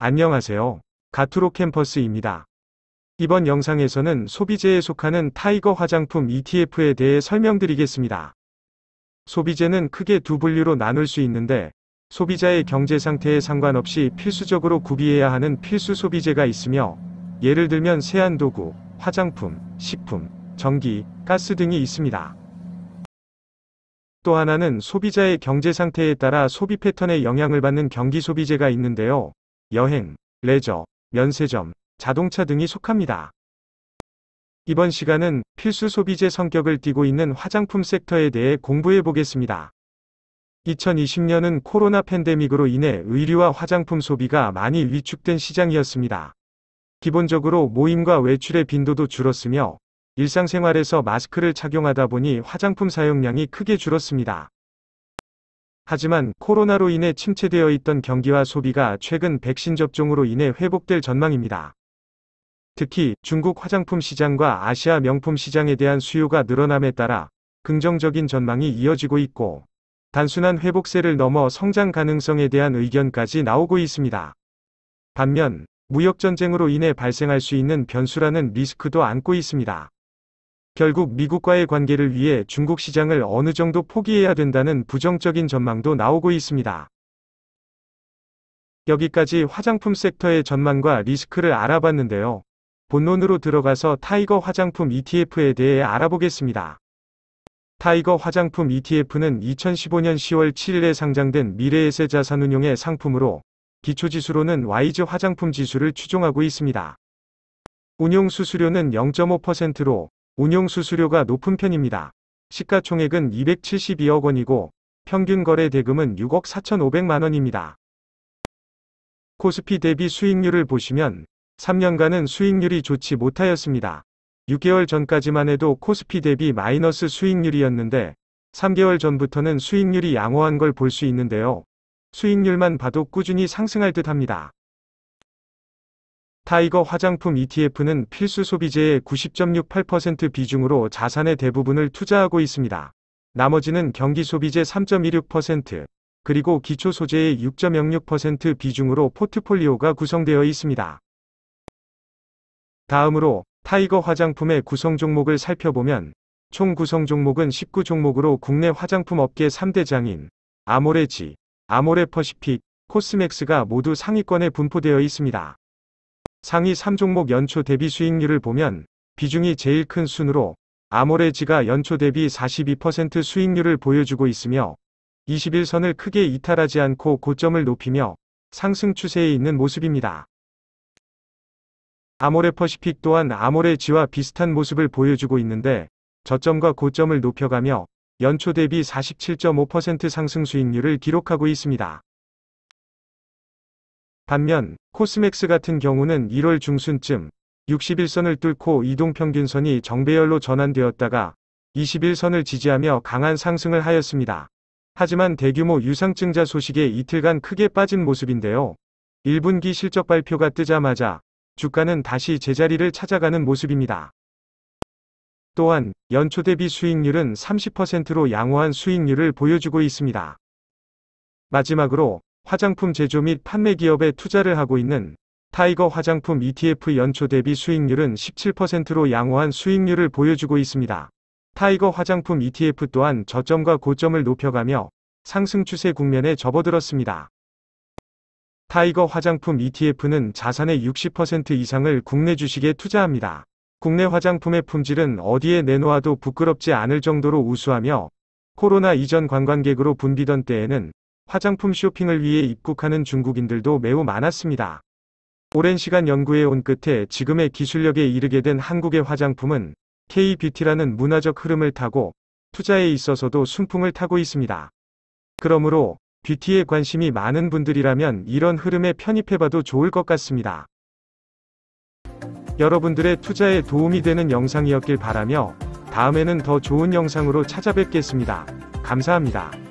안녕하세요. 가투로 캠퍼스입니다. 이번 영상에서는 소비재에 속하는 타이거 화장품 ETF에 대해 설명드리겠습니다. 소비재는 크게 두 분류로 나눌 수 있는데 소비자의 경제 상태에 상관없이 필수적으로 구비해야 하는 필수 소비재가 있으며 예를 들면 세안도구, 화장품, 식품, 전기, 가스 등이 있습니다. 또 하나는 소비자의 경제 상태에 따라 소비 패턴에 영향을 받는 경기 소비재가 있는데요. 여행, 레저, 면세점, 자동차 등이 속합니다. 이번 시간은 필수 소비재 성격을 띠고 있는 화장품 섹터에 대해 공부해 보겠습니다. 2020년은 코로나 팬데믹으로 인해 의류와 화장품 소비가 많이 위축된 시장이었습니다. 기본적으로 모임과 외출의 빈도도 줄었으며 일상생활에서 마스크를 착용하다 보니 화장품 사용량이 크게 줄었습니다. 하지만 코로나로 인해 침체되어 있던 경기와 소비가 최근 백신 접종으로 인해 회복될 전망입니다. 특히 중국 화장품 시장과 아시아 명품 시장에 대한 수요가 늘어남에 따라 긍정적인 전망이 이어지고 있고 단순한 회복세를 넘어 성장 가능성에 대한 의견까지 나오고 있습니다. 반면 무역전쟁으로 인해 발생할 수 있는 변수라는 리스크도 안고 있습니다. 결국 미국과의 관계를 위해 중국 시장을 어느 정도 포기해야 된다는 부정적인 전망도 나오고 있습니다. 여기까지 화장품 섹터의 전망과 리스크를 알아봤는데요. 본론으로 들어가서 타이거 화장품 ETF에 대해 알아보겠습니다. 타이거 화장품 ETF는 2015년 10월 7일에 상장된 미래에세 자산운용의 상품으로 기초지수로는 YG 화장품 지수를 추종하고 있습니다. 운용 수수료는 0.5%로 운용 수수료가 높은 편입니다. 시가총액은 272억 원이고 평균 거래 대금은 6억 4,500만 원입니다. 코스피 대비 수익률을 보시면 3년간은 수익률이 좋지 못하였습니다. 6개월 전까지만 해도 코스피 대비 마이너스 수익률이었는데 3개월 전부터는 수익률이 양호한 걸 볼 수 있는데요. 수익률만 봐도 꾸준히 상승할 듯 합니다. 타이거 화장품 ETF는 필수 소비재의 90.68% 비중으로 자산의 대부분을 투자하고 있습니다. 나머지는 경기 소비재 3.16%, 그리고 기초 소재의 6.06% 비중으로 포트폴리오가 구성되어 있습니다. 다음으로 타이거 화장품의 구성 종목을 살펴보면 총 구성 종목은 19종목으로 국내 화장품 업계 3대 장인 아모레지, 아모레퍼시픽, 코스맥스가 모두 상위권에 분포되어 있습니다. 상위 3종목 연초 대비 수익률을 보면 비중이 제일 큰 순으로 아모레지가 연초 대비 42% 수익률을 보여주고 있으며 21선을 크게 이탈하지 않고 고점을 높이며 상승 추세에 있는 모습입니다. 아모레 퍼시픽 또한 아모레지와 비슷한 모습을 보여주고 있는데 저점과 고점을 높여가며 연초 대비 47.5% 상승 수익률을 기록하고 있습니다. 반면 코스맥스 같은 경우는 1월 중순쯤 61선을 뚫고 이동평균선이 정배열로 전환되었다가 21선을 지지하며 강한 상승을 하였습니다. 하지만 대규모 유상증자 소식에 이틀간 크게 빠진 모습인데요. 1분기 실적 발표가 뜨자마자 주가는 다시 제자리를 찾아가는 모습입니다. 또한 연초 대비 수익률은 30%로 양호한 수익률을 보여주고 있습니다. 마지막으로 화장품 제조 및 판매 기업에 투자를 하고 있는 타이거 화장품 ETF 연초 대비 수익률은 17%로 양호한 수익률을 보여주고 있습니다. 타이거 화장품 ETF 또한 저점과 고점을 높여가며 상승 추세 국면에 접어들었습니다. 타이거 화장품 ETF는 자산의 60% 이상을 국내 주식에 투자합니다. 국내 화장품의 품질은 어디에 내놓아도 부끄럽지 않을 정도로 우수하며 코로나 이전 관광객으로 붐비던 때에는 화장품 쇼핑을 위해 입국하는 중국인들도 매우 많았습니다. 오랜 시간 연구해 온 끝에 지금의 기술력에 이르게 된 한국의 화장품은 K-뷰티라는 문화적 흐름을 타고 투자에 있어서도 순풍을 타고 있습니다. 그러므로 뷰티에 관심이 많은 분들이라면 이런 흐름에 편입해봐도 좋을 것 같습니다. 여러분들의 투자에 도움이 되는 영상이었길 바라며 다음에는 더 좋은 영상으로 찾아뵙겠습니다. 감사합니다.